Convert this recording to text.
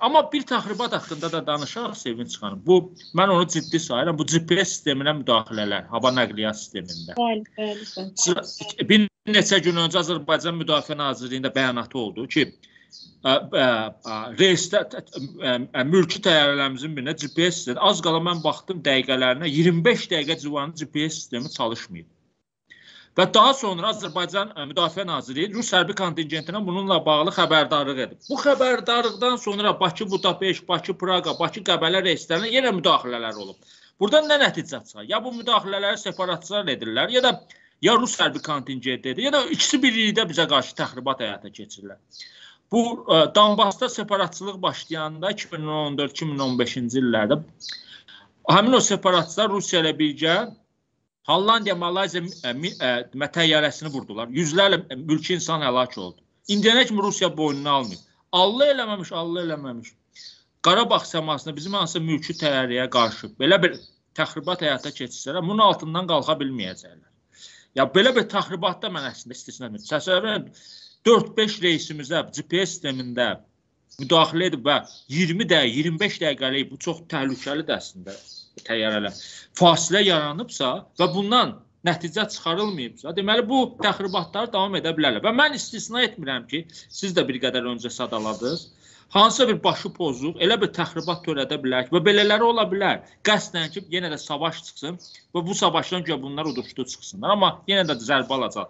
Amma bir təxribat haqqında da danışaq Sevinç xanım. Bu mən onu ciddi sayıram. Bu GPS sisteminə müdaxilələr, hava nəqliyyat sistemində. Bəli, bəli. Bir neçə gün öncə Azərbaycan Müdafiə Nazirliyində bəyanatı oldu ki, ə, ə, reysdə ə, mülki təyyarələrimizin birinə GPS sistemi az qala mən baxdım dəqiqələrinə 25 dəqiqə civarında GPS sistemi çalışmayıb. Və daha sonra Azərbaycan e, Müdafiə Naziri Rus hərbi kontingentinə bununla bağlı xəbərdarlıq edib. Bu xəbərdarlıqdan sonra Bakı, Budapeşt, Bakı, Praqa, Bakı, Qəbələ reyslərinə yenə müdaxilələr olub. Burada nə nəticə çıxar? Ya bu müdaxilələri separatçılar edirlər, ya da ya Rus hərbi kontingenti edir, ya da ikisi birlikdə bizə qarşı təxribat həyata keçirirlər. Bu ə, e, Donbassda separatçılıq başlayanda 2014-2015-ci illərdə həmin o separatçılar Rusiya ilə birgə Hollandiya, Malayziya e, e, təyyarəsini vurdular. Yüzlərlə mülki insan həlak oldu. İndiyənə kimi Rusiya boynuna almayıb. Allah eləməmiş, Allah eləməmiş. Qarabağ səmasında bizim hansısa mülki təyyarəyə qarşı belə bir təxribat həyata keçirsələr, bunun altından qalxa bilməyəcəklər. Ya belə bir təxribatda mən əslində istisna edirəm. Təsəvvür edin, 4-5 reysimizə GPS sistemində müdaxilə edib və 20 dəqiqə, 25 dəqiqəlik bu çox təhlükəlidir əslində təyyarələr fasilə yaranıbsa və bundan nəticə çıxarılmayıbsa, deməli bu təxribatlar davam edə bilərlər. Və mən istisna etmirəm ki, siz də bir qədər öncə sadaladınız. Hansısa bir başı pozuq elə bir təxribat törədə bilər ki, və belələri ola bilər. Qəsdən ki, yenə də savaş çıxsın və bu savaşdan görə bunlar uduşdu çıxsınlar, amma yenə də zərbə alacaq.